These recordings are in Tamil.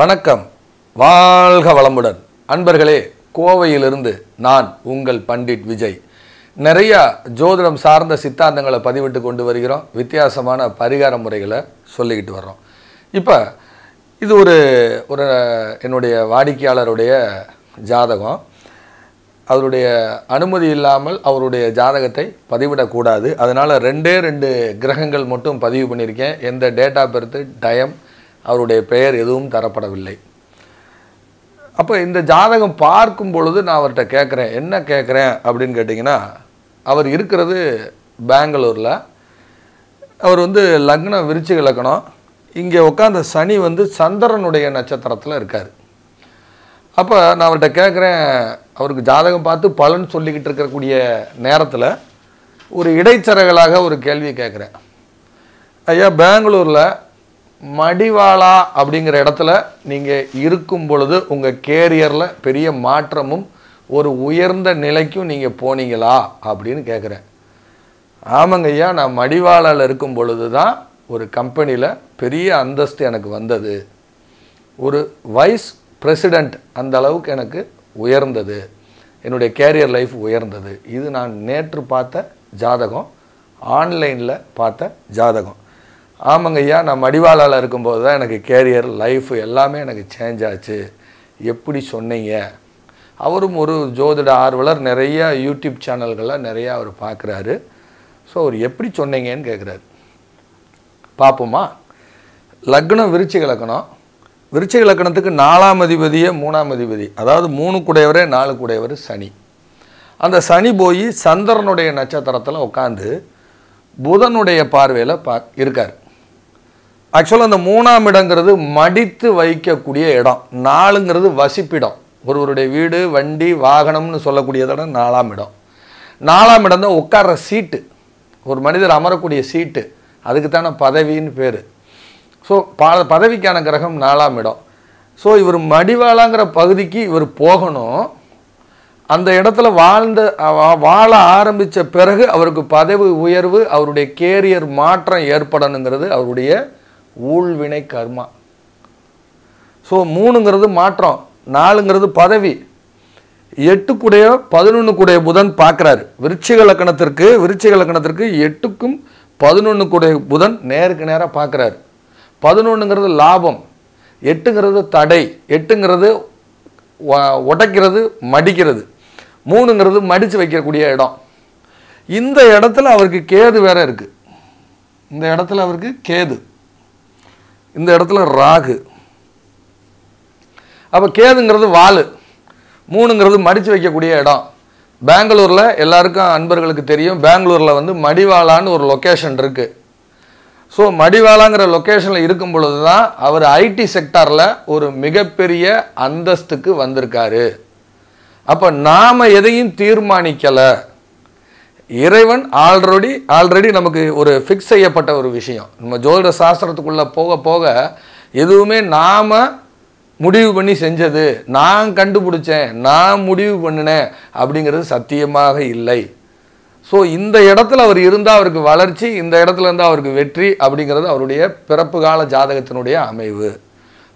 வணக்கம் வாழ்க வளமுடன் அன்பர்களே கோவையிலிருந்து நான் உங்கள் பண்டிட் விஜய் நிறையா ஜோதிடம் சார்ந்த சித்தாந்தங்களை பதிவிட்டு கொண்டு வருகிறோம் வித்தியாசமான பரிகார முறைகளை சொல்லிக்கிட்டு வர்றோம் இப்போ இது ஒரு ஒரு என்னுடைய வாடிக்கையாளருடைய ஜாதகம் அவருடைய அனுமதி இல்லாமல் அவருடைய ஜாதகத்தை பதிவிடக்கூடாது அதனால் ரெண்டே ரெண்டு கிரகங்கள் மட்டும் பதிவு பண்ணியிருக்கேன் எந்த டேட் ஆஃப் பர்த்து டைம் அவருடைய பெயர் எதுவும் தரப்படவில்லை அப்போ இந்த ஜாதகம் பார்க்கும் பொழுது நான் அவர்கிட்ட கேட்குறேன் என்ன கேட்குறேன் அப்படின்னு கேட்டிங்கன்னா அவர் இருக்கிறது பெங்களூரில் அவர் வந்து லக்னம் விரிச்சு லக்கணம் இங்கே உட்காந்த சனி வந்து சந்திரனுடைய நட்சத்திரத்தில் இருக்கார் அப்போ நான் அவர்கிட்ட கேட்குறேன் அவருக்கு ஜாதகம் பார்த்து பலன் சொல்லிக்கிட்டு இருக்கக்கூடிய நேரத்தில் ஒரு இடைச்சரகலாக ஒரு கேள்வி கேட்குறேன் ஐயா பெங்களூரில் மடிவாளா அப்படிங்கிற இடத்துல நீங்கள் இருக்கும் பொழுது உங்கள் கேரியரில் பெரிய மாற்றமும் ஒரு உயர்ந்த நிலைக்கும் நீங்கள் போனீங்களா அப்படின்னு கேட்குறேன் ஆமாங்க ஐயா நான் மடிவாளால் இருக்கும் பொழுது தான் ஒரு கம்பெனியில் பெரிய அந்தஸ்து எனக்கு வந்தது ஒரு வைஸ் பிரசிடெண்ட் அந்த அளவுக்கு எனக்கு உயர்ந்தது என்னுடைய கேரியர் லைஃப் உயர்ந்தது இது நான் நேற்று பார்த்த ஜாதகம் ஆன்லைனில் பார்த்த ஜாதகம் ஆமாங்க ஐயா நான் மடிவாளால் இருக்கும்போது தான் எனக்கு கேரியர் லைஃப் எல்லாமே எனக்கு சேஞ்ச் ஆச்சு எப்படி சொன்னீங்க அவரும் ஒரு ஜோதிட ஆர்வலர் நிறைய யூடியூப் சேனல்கள்லாம் நிறையா அவர் பார்க்குறாரு ஸோ அவர் எப்படி சொன்னீங்கன்னு கேட்குறாரு பார்ப்போமா லக்னம் விருச்சி லக்கணம் விருச்சி லக்கணத்துக்கு நாலாம் அதிபதியே மூணாம் அதிபதி அதாவது மூணு கூடையவரே நாலு கூடையவர் சனி அந்த சனி போய் சந்திரனுடைய நட்சத்திரத்தில் உட்காந்து புதனுடைய பார்வையில் பா இருக்கார் ஆக்சுவலாக அந்த மூணாம் இடங்கிறது மடித்து வைக்கக்கூடிய இடம் நாலுங்கிறது வசிப்பிடம் ஒருவருடைய வீடு வண்டி வாகனம்னு சொல்லக்கூடிய இடம் நாலாம் இடம் நாலாம் இடம் தான் உட்கார்ற சீட்டு ஒரு மனிதர் அமரக்கூடிய சீட்டு அதுக்குத்தான பதவின்னு பேர் ஸோ ப பதவிக்கான கிரகம் நாலாம் இடம் ஸோ இவர் மடிவாளாங்கிற பகுதிக்கு இவர் போகணும் அந்த இடத்துல வாழ்ந்த வாழ ஆரம்பித்த பிறகு அவருக்கு பதவி உயர்வு அவருடைய கேரியர் மாற்றம் ஏற்படணுங்கிறது அவருடைய ஊழ்வினை கர்மா ஸோ மூணுங்கிறது மாற்றம் நாலுங்கிறது பதவி பதினொன்று கூடைய புதன் பார்க்குறாரு விருட்சிக லக்கணத்திற்கு விருட்சிக லக்கணத்திற்கு எட்டுக்கும் பதினொன்று கூடைய புதன் நேருக்கு நேராக பார்க்குறாரு பதினொன்றுங்கிறது லாபம் எட்டுங்கிறது தடை எட்டுங்கிறது உடைக்கிறது மடிக்கிறது மூணுங்கிறது மடித்து வைக்கக்கூடிய இடம் இந்த இடத்துல அவருக்கு கேது வேற இருக்குது இந்த இடத்துல அவருக்கு கேது இந்த இடத்துல ராகு அப்போ கேதுங்கிறது வால் மூணுங்கிறது மடித்து வைக்கக்கூடிய இடம் பெங்களூரில் எல்லாருக்கும் அன்பர்களுக்கு தெரியும் பெங்களூரில் வந்து மடிவாளான்னு ஒரு லொக்கேஷன் இருக்குது ஸோ மடிவாளாங்கிற லொக்கேஷனில் இருக்கும் பொழுது தான் அவர் ஐடி செக்டாரில் ஒரு மிகப்பெரிய அந்தஸ்துக்கு வந்திருக்காரு அப்போ நாம் எதையும் தீர்மானிக்கலை இறைவன் ஆல்ரெடி ஆல்ரெடி நமக்கு ஒரு ஃபிக்ஸ் செய்யப்பட்ட ஒரு விஷயம் நம்ம ஜோதிட சாஸ்திரத்துக்குள்ளே போக போக எதுவுமே நாம் முடிவு பண்ணி செஞ்சது நான் கண்டுபிடிச்சேன் நான் முடிவு பண்ணினேன் அப்படிங்கிறது சத்தியமாக இல்லை ஸோ இந்த இடத்துல அவர் இருந்தால் அவருக்கு வளர்ச்சி இந்த இடத்துல இருந்தால் அவருக்கு வெற்றி அப்படிங்கிறது அவருடைய பிறப்பு கால ஜாதகத்தினுடைய அமைவு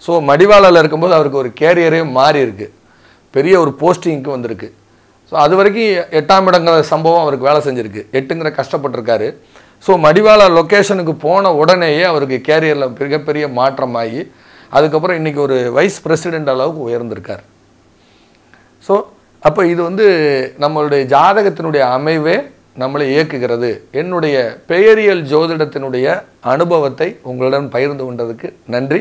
ஸோ மடிவாளவில் இருக்கும்போது அவருக்கு ஒரு கேரியரே மாறி இருக்குது பெரிய ஒரு போஸ்டிங்க்கு வந்திருக்கு ஸோ அது வரைக்கும் எட்டாம் இடங்கிற சம்பவம் அவருக்கு வேலை செஞ்சுருக்கு எட்டுங்கிற கஷ்டப்பட்டிருக்காரு ஸோ மடிவாள லொக்கேஷனுக்கு போன உடனேயே அவருக்கு கேரியரில் மிகப்பெரிய மாற்றமாகி அதுக்கப்புறம் இன்றைக்கி ஒரு வைஸ் பிரசிடெண்ட் அளவுக்கு உயர்ந்திருக்கார் ஸோ அப்போ இது வந்து நம்மளுடைய ஜாதகத்தினுடைய அமைவே நம்மளை இயக்குகிறது என்னுடைய பெயரியல் ஜோதிடத்தினுடைய அனுபவத்தை உங்களுடன் பகிர்ந்து கொண்டதுக்கு நன்றி